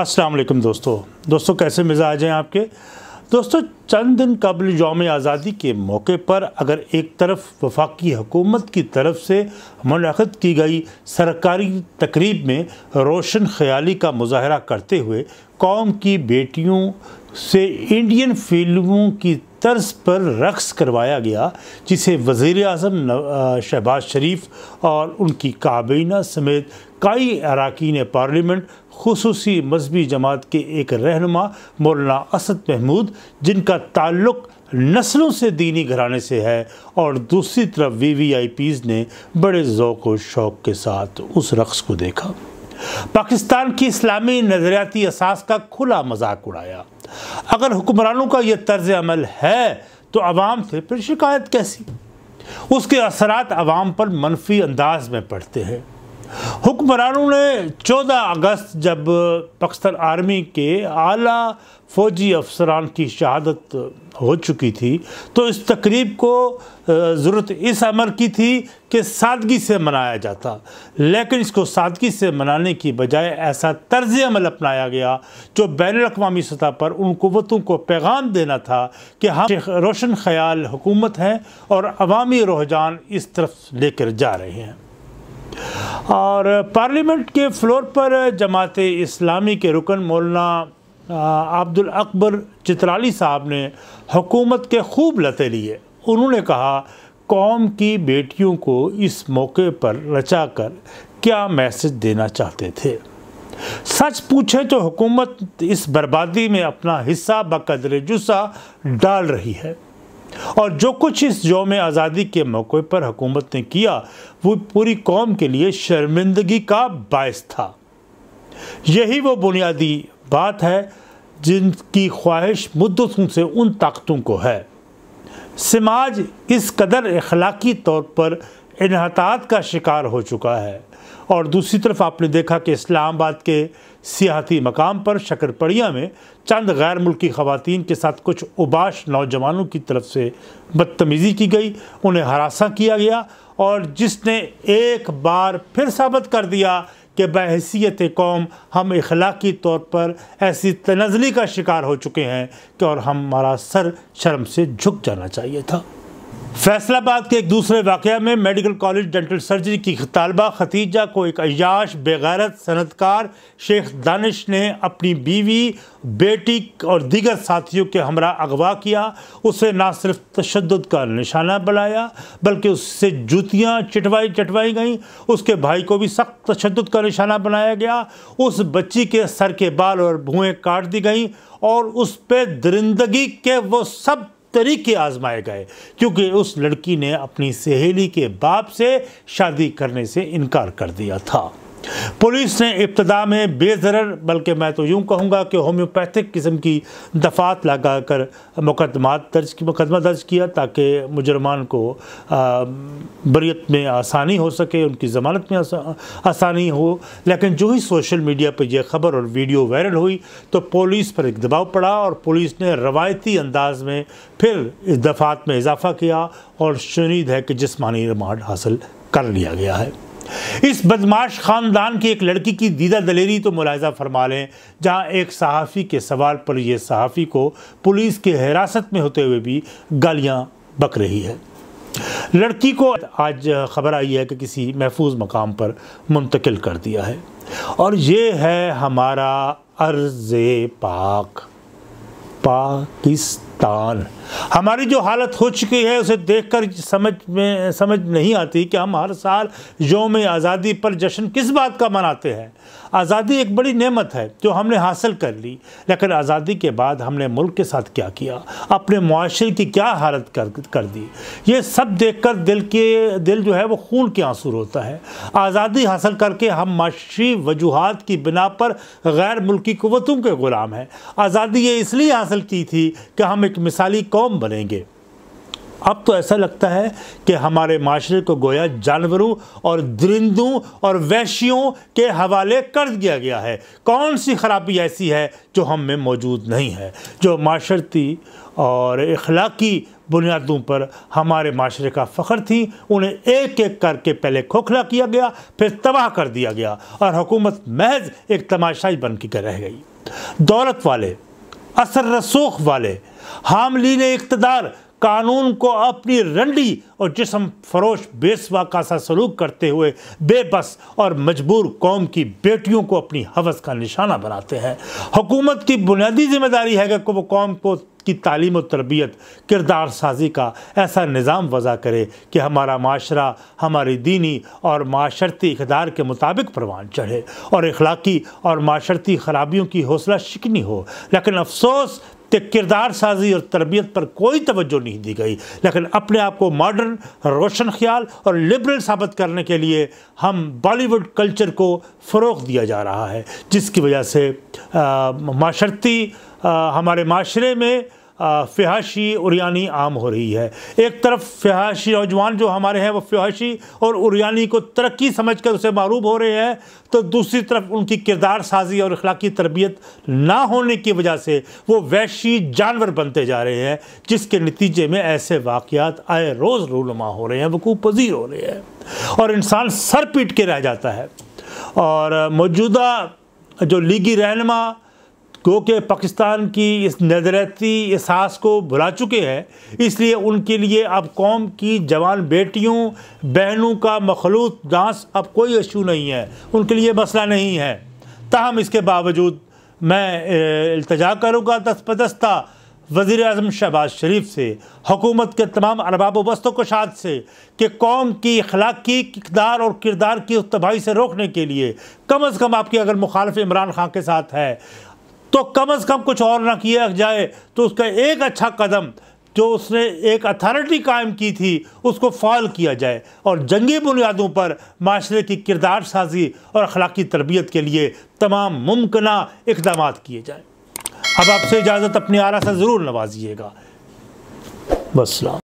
असलम दोस्तों दोस्तों कैसे मिजाज हैं आपके दोस्तों चंद दिन कबल योम आज़ादी के मौके पर अगर एक तरफ वफाकी हुकूमत की तरफ से मनद की गई सरकारी तकरीब में रोशन ख्याली का मुजाहरा करते हुए कौम की बेटियों से इंडियन फिल्मों की तर्ज पर रक्स करवाया गया जिसे वज़ी अजम शहबाज शरीफ और उनकी काबीना समेत कई अरकान पार्लियामेंट खसूस मजहबी जमात के एक रहनुमा मौलाना असद महमूद जिनका ताल्लुक़ नस्लों से दीनी घराने से है और दूसरी तरफ वी वी आई पीज़ ने बड़े ओक व शौक़ के साथ उस रक्स को देखा पाकिस्तान की इस्लामी नज़रियाती असास का खुला मजाक उड़ाया अगर हुक्मरानों का ये तर्ज अमल है तो आवाम से फिर शिकायत कैसी उसके असरात आवाम पर मनफी अंदाज में पड़ते हैं हुक्मरानों ने 14 अगस्त जब पाकिस्तान आर्मी के आला फौजी अफसरान की शहादत हो चुकी थी तो इस तकरीब को ज़रूरत इस अमर की थी कि सादगी से मनाया जाता लेकिन इसको सादगी से मनाने की बजाय ऐसा तर्ज अमल अपनाया गया जो बैन अवी सतह पर उन कुतों को पैगाम देना था कि हम रोशन ख्याल हुकूमत हैं और अवामी रुझान इस तरफ लेकर जा रहे हैं और पार्लियामेंट के फ्लोर पर जमात इस्लामी के रुकन मौलाना अब्दुल अकबर चित्राली साहब ने हुकूमत के खूब लते लिए उन्होंने कहा कौम की बेटियों को इस मौके पर रचा कर क्या मैसेज देना चाहते थे सच पूछे तो हुकूमत इस बर्बादी में अपना हिस्सा बकदर जुस्सा डाल रही है और जो कुछ इस योम आज़ादी के मौके पर हुकूमत ने किया वो पूरी कौम के लिए शर्मिंदगी का बायस था यही वो बुनियादी बात है जिनकी ख्वाहिश मुद्दतों से उन ताकतों को है समाज इस कदर अखलाकी तौर पर इनहतात का शिकार हो चुका है और दूसरी तरफ आपने देखा कि इस्लामाबाद के सियाती मकाम पर शकरपड़िया में चंद गैर मुल्की खवतान के साथ कुछ उबाश नौजवानों की तरफ से बदतमीज़ी की गई उन्हें हरासा किया गया और जिसने एक बार फिर साबित कर दिया कि बहसीत कौम हम इखलाकी तौर पर ऐसी तनजली का शिकार हो चुके हैं कि और हमारा सर शर्म से झुक जाना चाहिए था फैसलाबाद के एक दूसरे वाक़ में मेडिकल कॉलेज डेंटल सर्जरी की तलबा खतीजा को एक अयाश बेगैरत सनतकार शेख दानिश ने अपनी बीवी बेटी और दीगर साथियों के हमरा अगवा किया उसे ना सिर्फ तशद का निशाना बनाया बल्कि उससे जूतियाँ चटवाई चटवाई गईं उसके भाई को भी सख्त तशद का निशाना बनाया गया उस बच्ची के सर के बाल और भुएँ काट दी गईं और उस पर दरिंदगी के वो सब तरीके आजमाए गए क्योंकि उस लड़की ने अपनी सहेली के बाप से शादी करने से इनकार कर दिया था पुलिस ने इब्तदा में बेजरर बल्कि मैं तो यूँ कहूँगा कि होम्योपैथिक किस्म की दफ़ात लगा कर मुकदमा दर्ज मुकदमा दर्ज किया ताकि मुजरमान को बरीत में आसानी हो सके उनकी ज़मानत में आसानी हो लेकिन जो ही सोशल मीडिया पर यह ख़बर और वीडियो वायरल हुई तो पुलिस पर एक दबाव पड़ा और पुलिस ने रवायती अंदाज में फिर इस दफ़ात में इजाफ़ा किया और शनीद है कि जिसमानी रिमांड हासिल कर लिया गया है इस बदमाश ख़ानदान की एक लड़की की दीदा दलेरी तो मुलायजा फरमा लें जहाँ एक सहाफ़ी के सवाल पर यह सहाफ़ी को पुलिस के हिरासत में होते हुए भी गालियाँ बक रही है लड़की को आज खबर आई है कि किसी महफूज मकाम पर मुंतकिल कर दिया है और ये है हमारा अर्ज़ पाक पाकिस्तान हमारी जो हालत हो चुकी है उसे देखकर समझ में समझ नहीं आती कि हम हर साल योम आज़ादी पर जश्न किस बात का मनाते हैं आज़ादी एक बड़ी नेमत है जो हमने हासिल कर ली लेकिन आज़ादी के बाद हमने मुल्क के साथ क्या किया अपने माशरे की क्या हालत कर कर दी ये सब देखकर दिल के दिल जो है वो खून के आंसू होता है आज़ादी हासिल करके हम माशी वजूहत की बिना पर गैर मुल्की कुतों के ग़ुलाम हैं आज़ादी ये इसलिए हासिल की थी कि हम एक मिसाली कौम बनेंगे अब तो ऐसा लगता है कि हमारे माशरे को गोया जानवरों और दरिंदों और वैशियों के हवाले कर दिया गया है कौन सी खराबी ऐसी है जो हम में मौजूद नहीं है जो माशरती और अखलाकी बुनियादों पर हमारे माशरे का फ़ख्र थी उन्हें एक एक करके पहले खोखला किया गया फिर तबाह कर दिया गया और हुकूमत महज एक तमाशाई बन के रह गई दौलत वाले असर रसूख वाले हामलीन इकतदार कानून को अपनी रंडी और जिसम फरोश बेसवा का सा सलूक करते हुए बेबस और मजबूर कौम की बेटियों को अपनी हवस का निशाना बनाते हैं हुकूमत की बुनियादी जिम्मेदारी है कि वो कौम को की तालीम और तरबियत किरदार साजी का ऐसा निज़ाम वज़ा करे कि हमारा माशरा हमारी दीनी और माशरती इकदार के मुताबिक परवान चढ़े और इखलाकी और माशरती खराबियों की हौसला शिकनी हो लेकिन अफसोस तो किरदार साजी और तरबियत पर कोई तवज्जो नहीं दी गई लेकिन अपने आप को मॉडर्न रोशन ख्याल और लिबरल साबित करने के लिए हम बॉलीवुड कल्चर को फ़रोग दिया जा रहा है जिसकी वजह से माशरती हमारे माशरे में फ्याशी उरियानी आम हो रही है एक तरफ फ्याशी नौजवान जो हमारे हैं वो फ्याशी और उरियानी को तरक्की समझ कर उसे मरूब हो रहे हैं तो दूसरी तरफ उनकी किरदार साजी और अखलाकी तरबियत ना होने की वजह से वो वैशी जानवर बनते जा रहे हैं जिसके नतीजे में ऐसे वाक़ात आए रोज़ रूनुमा हो रहे हैं वकू पजीर हो रहे हैं और इंसान सर पीट के रह जाता है और मौजूदा जो लीगी रहनमा क्योंकि पाकिस्तान की इस नजरती एहसास को भुला चुके हैं इसलिए उनके लिए अब कौम की जवान बेटियों बहनों का मखलूत डांस अब कोई इशू नहीं है उनके लिए मसला नहीं है ताहम इसके बावजूद मैं इल्तजा करूँगा दस्तपदस्ता वज़ी अजम शहबाज शरीफ से हुकूमत के तमाम अरबाब वस्तों शाद से कि कौम की अखलाकी किरदार और किरदार की तबाही से रोकने के लिए कम अज़ कम आपकी अगर मुखालफ इमरान खान के साथ है तो कम अज़ कम कुछ और ना किया जाए तो उसका एक अच्छा कदम जो उसने एक अथॉरिटी कायम की थी उसको फॉल किया जाए और जंगी बुनियादों पर माशरे की किरदार साजी और अखलाकी तरबियत के लिए तमाम मुमकिन इकदाम किए जाएँ अब आपसे इजाज़त अपनी आरा से ज़रूर नवाजिएगा बसला